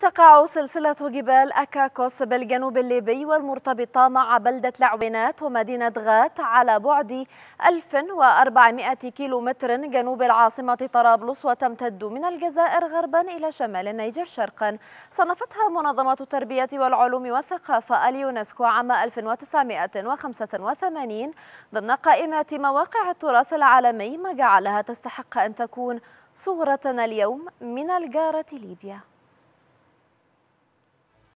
تقع سلسلة جبال أكاكوس بالجنوب الليبي والمرتبطة مع بلدة لعوينات ومدينة غات على بعد 1400 كيلومتر جنوب العاصمة طرابلس وتمتد من الجزائر غربا إلى شمال النيجر شرقا صنفتها منظمة التربية والعلوم والثقافة اليونسكو عام 1985 ضمن قائمة مواقع التراث العالمي ما جعلها تستحق أن تكون صورة اليوم من الجارة ليبيا